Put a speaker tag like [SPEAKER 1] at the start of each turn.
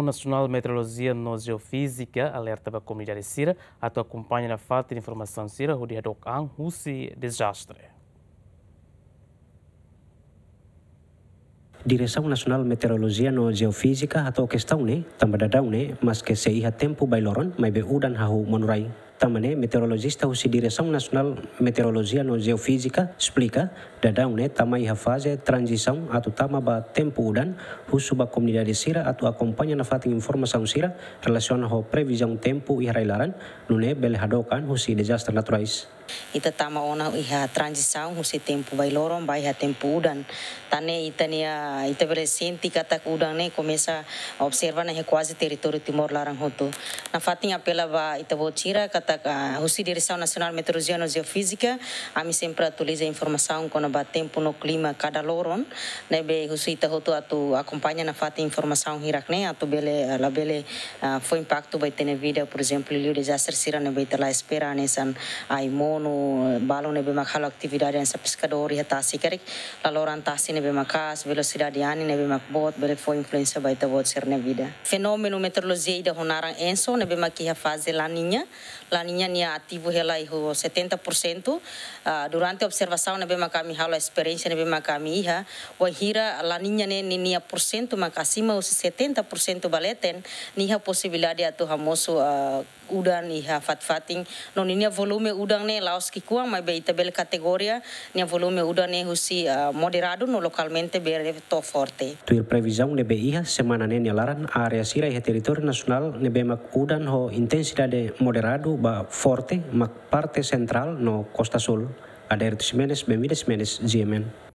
[SPEAKER 1] Instituição Nacional de Meteorologia no Geofísica alerta para a comunidade Sira. A tua acompanha na falta de informação Sira, o dia do Ang, desastre. Direção Nacional Meteorologia no Geofísica atau kestaune também dadau ne mas se seiha tempo bailoron mai be udan hahu monurai tamane meteorologista usi Direção Nacional Meteorologia no Geofísica explica dadang ne tamai fase transição atau tama ba tempo udan husu ba comunidade sira atau acompanha na fatin informação sira relaciona ho previsão tempo e railaran nune bel hadokan husi desastre naturais
[SPEAKER 2] ita tama ona iha transição husi tempo bai lorom bai ha tempo udan tane ita nia ita senti kata udan ne komesa observa observar na quase território timor larang hoto na fatin apela ba ita botira kata a Rússia Direção Nacional Meteorologia e Geofísica, a mim sempre atualiza a informação quando bate tempo no clima cada loron, né, be Rússia está roto atu acompanha na fato informação hirakne, atu bele la bele foi impacto vai ter na vida, por exemplo, o desastre sira ne vai ter lá espera nesan aimono balão ne be makalo atividade nessa pescador e tá sikerek, la loran tá sine be makas, velocidade ani ne be makbot, bele foi influência vai ter ser na vida. Fenômeno meteorologia e da honarang enso ne que a fase laninha, la Ah, la nia ativo hela ihu 70% uh, durante observação na bema kami hala experiência na bema kami iha wahira la niña ne nia por cento makasima o 70% baleten niha possibilidade atu hamoso uh, ah, udang iha fatting no nia volume udang nih laos ki kuang mai beita bel categoria nia volume udang nih husi uh, moderado no localmente bere to forte
[SPEAKER 1] tuir previsão nebe iha semana ne nialaran area sira iha território nasional nebe mak udang ho intensidade moderado Forte, Mac Parte no Costa Sul, ada Ximenes, Benavides Menes, Ziemen.